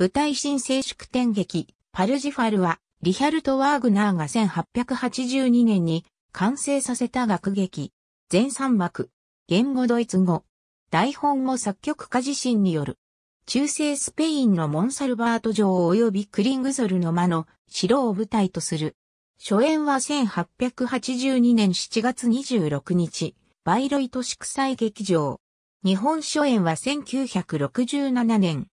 舞台新静粛展劇、パルジファルは、リヒャルト・ワーグナーが1882年に完成させた楽劇。全三幕。言語ドイツ語。台本も作曲家自身による。中世スペインのモンサルバート城及びクリングゾルの間の城を舞台とする。初演は1882年7月26日、バイロイト祝祭劇場。日本初演は1967年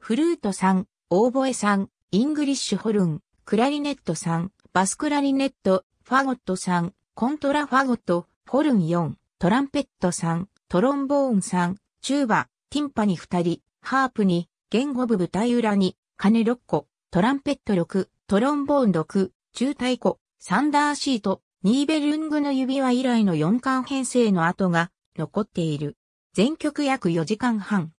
フルート3、オーボエ3、イングリッシュホルン、クラリネット3、バスクラリネット、ファゴット3、コントラファゴット、ホルン4、トランペット3、トロンボーン3、チューバ、ティンパに2人、ハープに、言語部舞台裏に、鐘6個、トランペット6、トロンボーン6、中太鼓、サンダーシート、ニーベルングの指輪以来の4巻編成の跡が残っている。全曲約4時間半。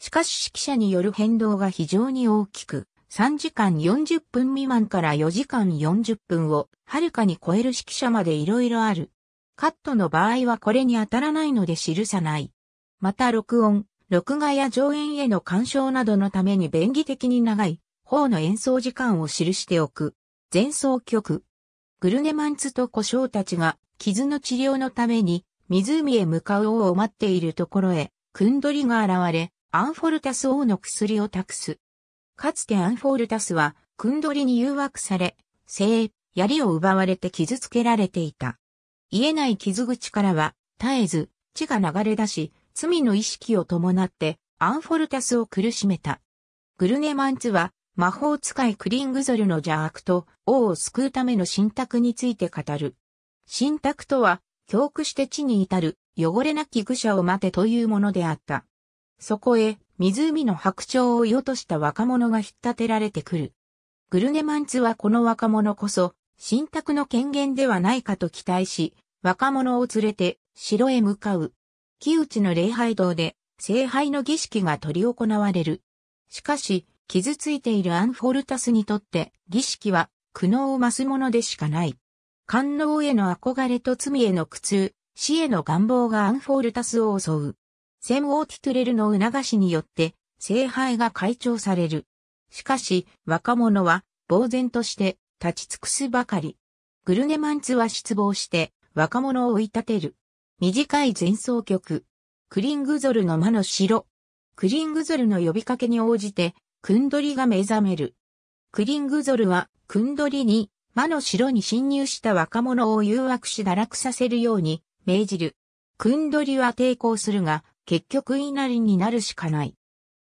しかし指揮者による変動が非常に大きく、3時間40分未満から4時間40分をはるかに超える指揮者までいろいろある。カットの場合はこれに当たらないので記さない。また録音、録画や上演への干渉などのために便宜的に長い方の演奏時間を記しておく。前奏曲。グルネマンツと故障たちが傷の治療のために湖へ向かう王を待っているところへ、クンドリが現れ、アンフォルタス王の薬を託す。かつてアンフォルタスは、クンドリに誘惑され、精、槍を奪われて傷つけられていた。癒えない傷口からは、絶えず、血が流れ出し、罪の意識を伴って、アンフォルタスを苦しめた。グルネマンツは、魔法使いクリングゾルの邪悪と王を救うための神託について語る。神託とは、教区して地に至る、汚れなき愚者を待てというものであった。そこへ、湖の白鳥を射落とした若者が引っ立てられてくる。グルネマンツはこの若者こそ、新宅の権限ではないかと期待し、若者を連れて、城へ向かう。木内の礼拝堂で、聖杯の儀式が取り行われる。しかし、傷ついているアンフォルタスにとって、儀式は、苦悩を増すものでしかない。官能への憧れと罪への苦痛、死への願望がアンフォルタスを襲う。セム・オーティトゥレルの促しによって、聖杯が解消される。しかし、若者は、呆然として、立ち尽くすばかり。グルネマンツは失望して、若者を追い立てる。短い前奏曲。クリングゾルの魔の城。クリングゾルの呼びかけに応じて、クンドリが目覚める。クリングゾルは、クンドリに、魔の城に侵入した若者を誘惑し堕落させるように、命じる。クンドリは抵抗するが、結局言いなりになるしかない。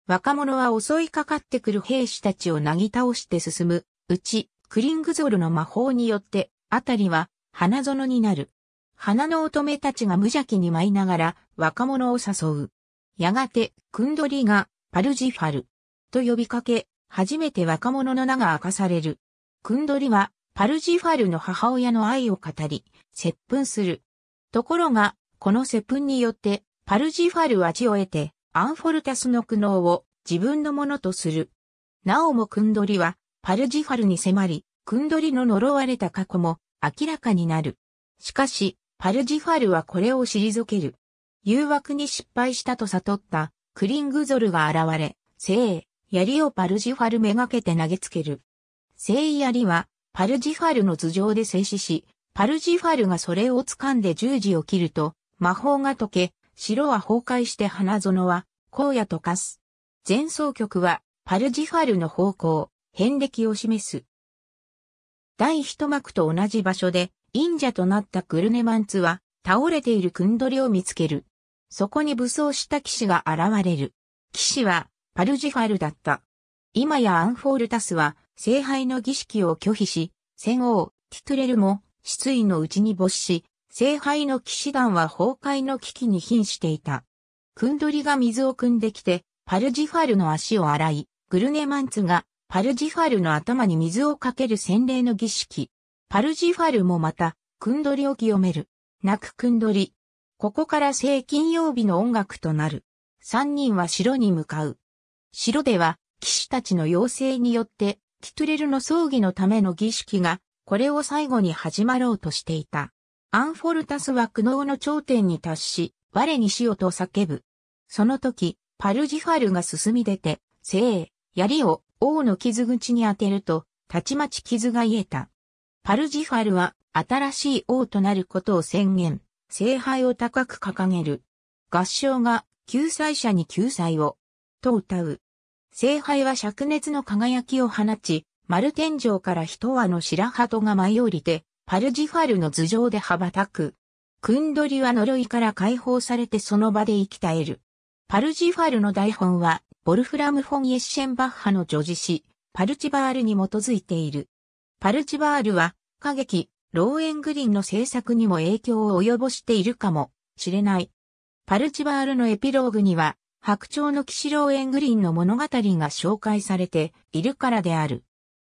若者は襲いかかってくる兵士たちをなぎ倒して進む。うち、クリングゾルの魔法によって、あたりは花園になる。花の乙女たちが無邪気に舞いながら若者を誘う。やがて、クンドリがパルジファルと呼びかけ、初めて若者の名が明かされる。クンドリはパルジファルの母親の愛を語り、接吻する。ところが、この接吻によってパルジファルは地を得て、アンフォルタスの苦悩を自分のものとする。なおもクンドリは、パルジファルに迫り、クンドリの呪われた過去も明らかになる。しかし、パルジファルはこれを退ける。誘惑に失敗したと悟ったクリングゾルが現れ、聖槍をパルジファルめがけて投げつける。聖槍はパルジファルの頭上で静止し、パルジファルがそれを掴んで十字を切ると、魔法が解け、城は崩壊して花園は、荒野と化す。前奏曲は、パルジファルの方向、遍歴を示す。第一幕と同じ場所で、忍者となったクルネマンツは、倒れているクンドリを見つける。そこに武装した騎士が現れる。騎士は、パルジファルだった。今やアンフォールタスは、聖杯の儀式を拒否し、戦王、ティトレルも、失意のうちに没し、聖杯の騎士団は崩壊の危機に瀕していた。クンドリが水を汲んできて、パルジファルの足を洗い、グルネマンツがパルジファルの頭に水をかける洗礼の儀式。パルジファルもまた、クンドリを清める。泣くクンドリ。ここから聖金曜日の音楽となる。三人は城に向かう。城では、騎士たちの要請によって、キトゥレルの葬儀のための儀式が、これを最後に始まろうとしていた。アンフォルタスは苦悩の頂点に達し、我にようと叫ぶ。その時、パルジファルが進み出て、聖、槍を王の傷口に当てると、たちまち傷が癒えた。パルジファルは新しい王となることを宣言、聖杯を高く掲げる。合唱が救済者に救済を、と歌う。聖杯は灼熱の輝きを放ち、丸天井から一羽の白鳩が舞い降りて、パルジファルの頭上で羽ばたく。クンドリは呪いから解放されてその場で生き絶える。パルジファルの台本は、ボルフラム・フォン・エッシェンバッハの叙事詩、パルチバールに基づいている。パルチバールは、歌劇、ローエングリンの制作にも影響を及ぼしているかもしれない。パルチバールのエピローグには、白鳥の騎士ローエングリンの物語が紹介されているからである。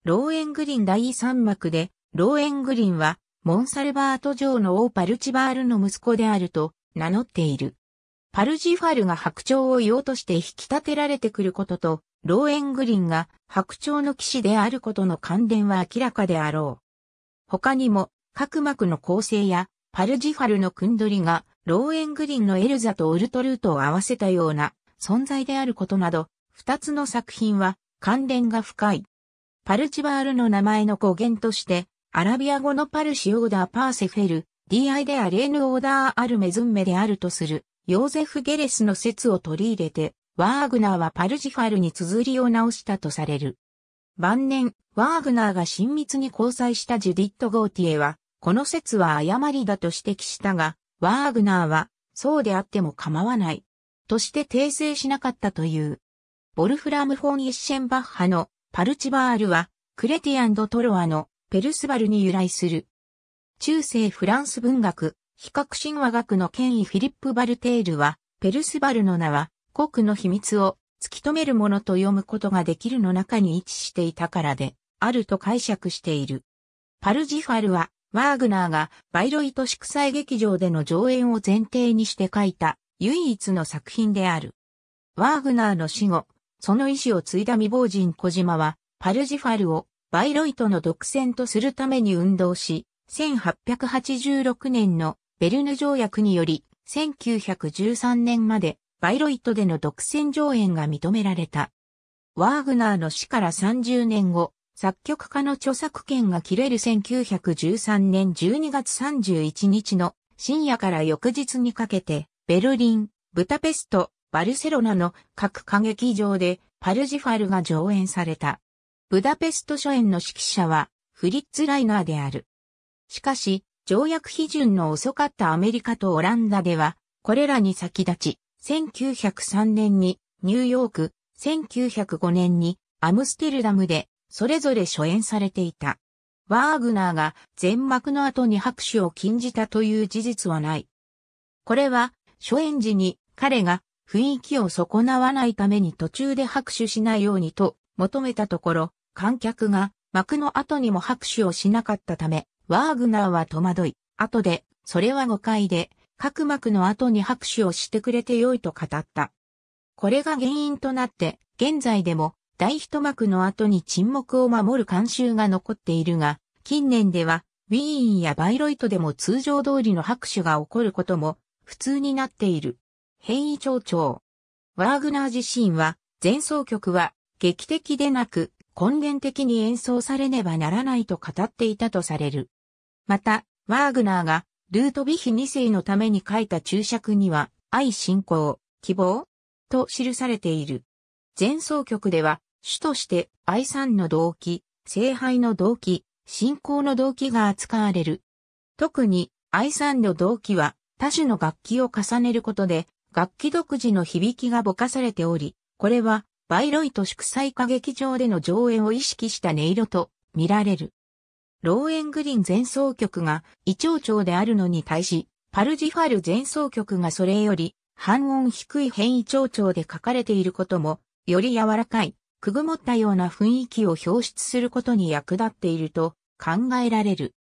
ローエングリン第3幕で、ローエングリンは、モンサルバート城の王パルチバールの息子であると名乗っている。パルジファルが白鳥を用として引き立てられてくることと、ローエングリンが白鳥の騎士であることの関連は明らかであろう。他にも、各幕の構成や、パルジファルの訓取りが、ローエングリンのエルザとウルトルートを合わせたような存在であることなど、二つの作品は関連が深い。パルチバールの名前の語源として、アラビア語のパルシオーダーパーセフェル、DI でアレーヌオーダーアルメズンメであるとする、ヨーゼフ・ゲレスの説を取り入れて、ワーグナーはパルジファルに綴りを直したとされる。晩年、ワーグナーが親密に交際したジュディット・ゴーティエは、この説は誤りだと指摘したが、ワーグナーは、そうであっても構わない。として訂正しなかったという。ボルフラム・フォン・イッシェンバッハのパルチバールは、クレティアンド・トロアのペルスバルに由来する。中世フランス文学、比較神話学の権威フィリップ・バルテールは、ペルスバルの名は、国の秘密を突き止めるものと読むことができるの中に位置していたからで、あると解釈している。パルジファルは、ワーグナーがバイロイト祝祭劇場での上演を前提にして書いた唯一の作品である。ワーグナーの死後、その意志を継いだ未亡人小島は、パルジファルをバイロイトの独占とするために運動し、1886年のベルヌ条約により、1913年までバイロイトでの独占上演が認められた。ワーグナーの死から30年後、作曲家の著作権が切れる1913年12月31日の深夜から翌日にかけて、ベルリン、ブタペスト、バルセロナの各歌劇場でパルジファルが上演された。ブダペスト書演の指揮者はフリッツ・ライナーである。しかし、条約批准の遅かったアメリカとオランダでは、これらに先立ち、1903年にニューヨーク、1905年にアムステルダムでそれぞれ初演されていた。ワーグナーが全幕の後に拍手を禁じたという事実はない。これは初演時に彼が雰囲気を損なわないために途中で拍手しないようにと求めたところ、観客が幕の後にも拍手をしなかったため、ワーグナーは戸惑い、後で、それは誤解で、各幕の後に拍手をしてくれてよいと語った。これが原因となって、現在でも、大一幕の後に沈黙を守る慣習が残っているが、近年では、ウィーンやバイロイトでも通常通りの拍手が起こることも、普通になっている。変異町長。ワーグナー自身は、前奏曲は劇的でなく根源的に演奏されねばならないと語っていたとされる。また、ワーグナーがルートビヒ2世のために書いた注釈には、愛信仰、希望と記されている。前奏曲では、主として愛んの動機、聖杯の動機、信仰の動機が扱われる。特に愛んの動機は多種の楽器を重ねることで、楽器独自の響きがぼかされており、これはバイロイト祝祭歌劇場での上演を意識した音色と見られる。ローエングリン前奏曲が異長調であるのに対し、パルジファル前奏曲がそれより半音低い変異長調で書かれていることも、より柔らかい、くぐもったような雰囲気を表出することに役立っていると考えられる。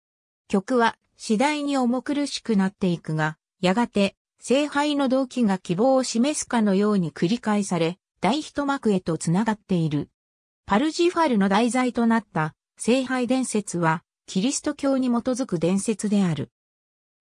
曲は次第に重苦しくなっていくが、やがて、聖杯の動機が希望を示すかのように繰り返され、大一幕へと繋がっている。パルジファルの題材となった聖杯伝説は、キリスト教に基づく伝説である。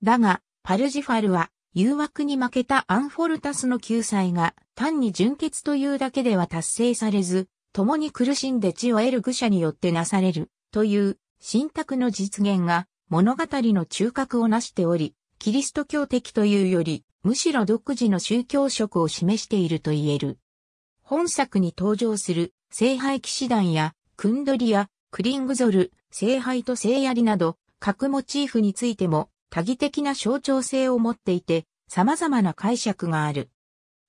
だが、パルジファルは、誘惑に負けたアンフォルタスの救済が単に純潔というだけでは達成されず、共に苦しんで地を得る愚者によってなされるという信託の実現が物語の中核をなしており、キリスト教的というより、むしろ独自の宗教色を示していると言える。本作に登場する、聖杯騎士団や、クンドリや、クリングゾル、聖杯と聖槍など、各モチーフについても、多義的な象徴性を持っていて、様々な解釈がある。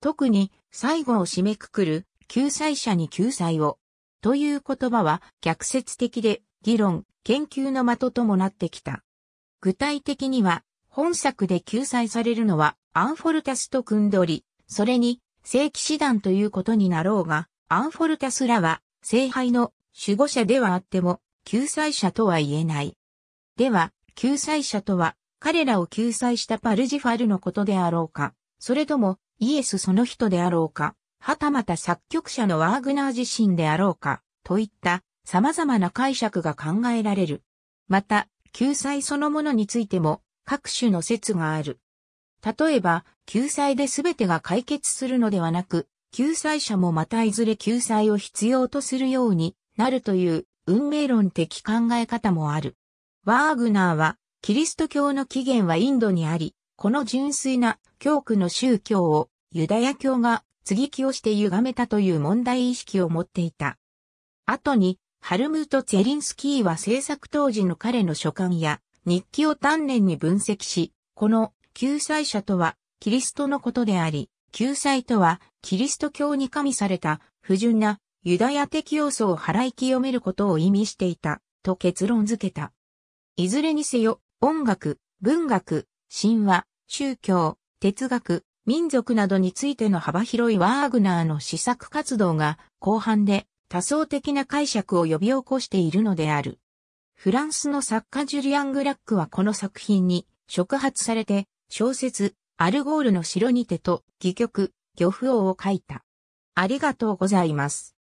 特に、最後を締めくくる、救済者に救済を、という言葉は逆説的で、議論、研究の的ともなってきた。具体的には、本作で救済されるのは、アンフォルタスとクンドリ、それに、正騎士団ということになろうが、アンフォルキャスらは、聖杯の守護者ではあっても、救済者とは言えない。では、救済者とは、彼らを救済したパルジファルのことであろうか、それとも、イエスその人であろうか、はたまた作曲者のワーグナー自身であろうか、といった様々な解釈が考えられる。また、救済そのものについても各種の説がある。例えば、救済で全てが解決するのではなく、救済者もまたいずれ救済を必要とするようになるという運命論的考え方もある。ワーグナーは、キリスト教の起源はインドにあり、この純粋な教区の宗教をユダヤ教が継ぎ木をして歪めたという問題意識を持っていた。後に、ハルムート・ツェリンスキーは制作当時の彼の書簡や日記を丹念に分析し、この救済者とは、キリストのことであり、救済とは、キリスト教に加味された、不純な、ユダヤ的要素を払い清めることを意味していた、と結論付けた。いずれにせよ、音楽、文学、神話、宗教、哲学、民族などについての幅広いワーグナーの試作活動が後半で多層的な解釈を呼び起こしているのである。フランスの作家ジュリアン・グラックはこの作品に触発されて小説、アルゴールの城にてと、戯曲、漁夫王を書いた。ありがとうございます。